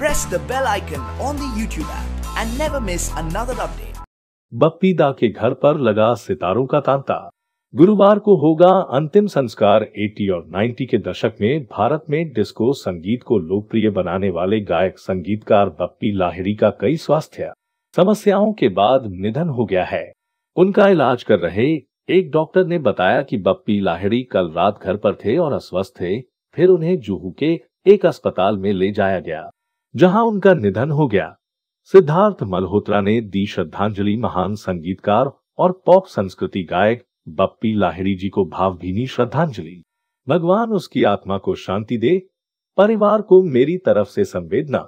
press the bell icon on the YouTube app and never miss another update. Bappi दा के घर पर लगा सितारों का तांता गुरुवार को होगा अंतिम संस्कार 80 और 90 के दशक में भारत में डिस्को संगीत को लोकप्रिय बनाने वाले गायक संगीतकार बप्पी लाहिरी का कई स्वास्थ्य समस्याओं के बाद निधन हो गया है उनका इलाज कर रहे एक डॉक्टर ने बताया कि बप्पी लाहिड़ी कल रात घर पर थे और अस्वस्थ थे फिर उन्हें जूहू के एक अस्पताल में ले जाया गया जहां उनका निधन हो गया सिद्धार्थ मल्होत्रा ने दी श्रद्धांजलि महान संगीतकार और पॉप संस्कृति गायक बप्पी लाहिड़ी जी को भावभीनी श्रद्धांजलि भगवान उसकी आत्मा को शांति दे परिवार को मेरी तरफ से संवेदना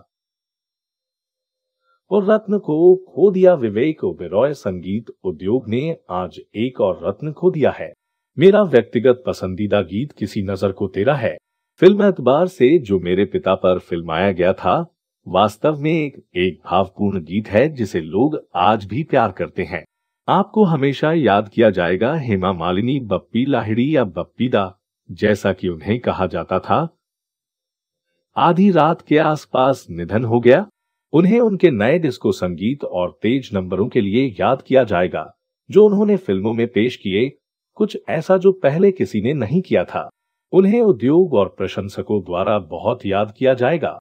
और रत्न को खो दिया विवेक ओबेरॉय संगीत उद्योग ने आज एक और रत्न खो दिया है मेरा व्यक्तिगत पसंदीदा गीत किसी नजर को तेरा है फिल्म एतबार से जो मेरे पिता पर फिल्माया गया था वास्तव में एक एक भावपूर्ण गीत है जिसे लोग आज भी प्यार करते हैं आपको हमेशा याद किया जाएगा हेमा मालिनी बप्पी लाहिड़ी या बप्पीदा जैसा कि उन्हें कहा जाता था आधी रात के आसपास निधन हो गया उन्हें उनके नए डिस्को संगीत और तेज नंबरों के लिए याद किया जाएगा जो उन्होंने फिल्मों में पेश किए कुछ ऐसा जो पहले किसी ने नहीं किया था उन्हें उद्योग और प्रशंसकों द्वारा बहुत याद किया जाएगा